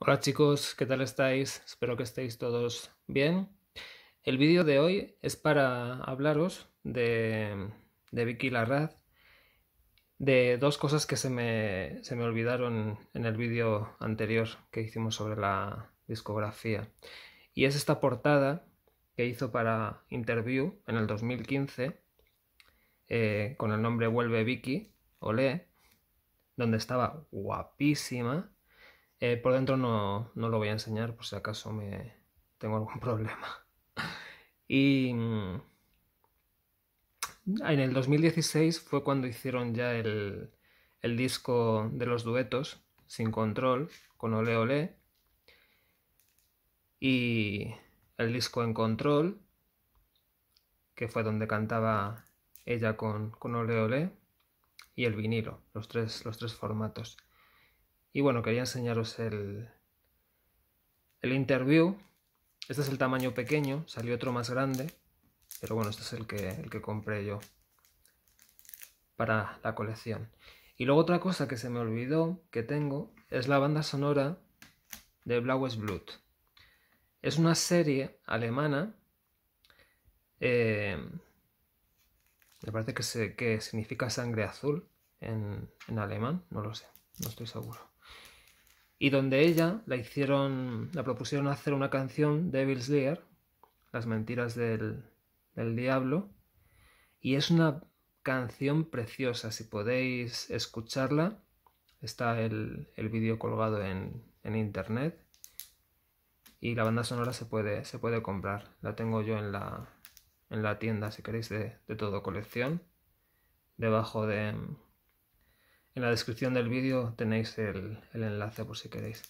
Hola chicos, ¿qué tal estáis? Espero que estéis todos bien. El vídeo de hoy es para hablaros de, Vicky Larraz, de dos cosas que se me, se me olvidaron en el vídeo anterior que hicimos sobre la discografía. Y es esta portada que hizo para Interview en el 2015, eh, con el nombre Vuelve Vicky, Olé, donde estaba guapísima eh, por dentro no, lo voy a enseñar por si acaso me tengo algún problema. Y mm, en el 2016 fue cuando hicieron ya el, disco de los duetos, Sin Control, con Oleole Y el disco En Control, que fue donde cantaba ella con, con Y el vinilo, los tres, los tres formatos. Y bueno, quería enseñaros el, el interview. Este es el tamaño pequeño, salió otro más grande, pero bueno, este es el que, el que compré yo para la colección. Y luego otra cosa que se me olvidó que tengo es la banda sonora de Blaues Blut. Es una serie alemana. Eh, me parece que, significa sangre azul en alemán, no lo sé, no estoy seguro y donde ella la hicieron, la propusieron hacer una canción, Devil's Lear, Las mentiras del, diablo, y es una canción preciosa, si podéis escucharla, está el, vídeo colgado en, internet y la banda sonora se puede, se puede comprar, la tengo yo en la, en la tienda, si queréis, de, de todo colección, debajo de, en la descripción del vídeo tenéis el, enlace por si queréis.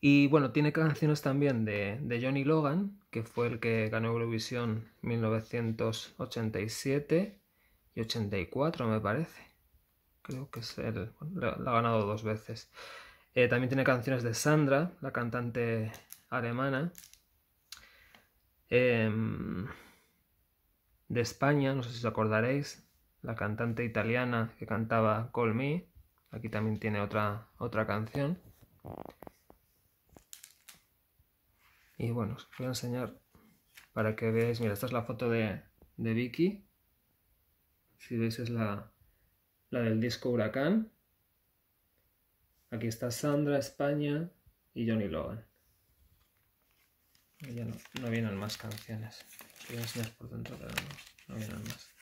Y bueno, tiene canciones también de, Johnny Logan, que fue el que ganó Eurovisión 1987 y 84, me parece. Creo que es él. Bueno, la ha ganado dos veces. Eh, también tiene canciones de Sandra, la cantante alemana. Em, de España, no sé si os acordaréis, la cantante italiana que cantaba Call Me. Aquí también tiene otra, otra canción. Y bueno, os voy a enseñar para que veáis. Mira, esta es la foto de, Vicky. Si veis es la, del disco Huracán. Aquí está Sandra, España y Johnny Logan. Ya no, vienen más canciones. Voy a enseñar por dentro, pero no vienen más.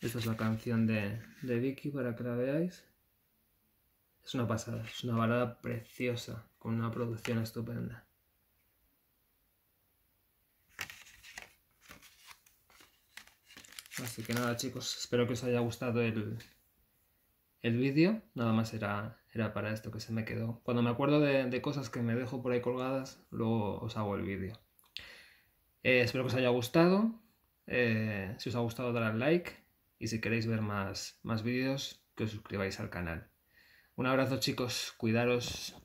Esta es la canción de, Vicky para que la veáis. Es una pasada, es una balada preciosa, con una producción estupenda. Así que nada chicos, espero que os haya gustado el, el vídeo. Nada más era, era para esto que se me quedó. Cuando me acuerdo de, cosas que me dejo por ahí colgadas, luego os hago el vídeo. Eh, espero que os haya gustado. Eh, si os ha gustado, darle like y si queréis ver más, más vídeos, que os suscribáis al canal. Un abrazo chicos, cuidaros.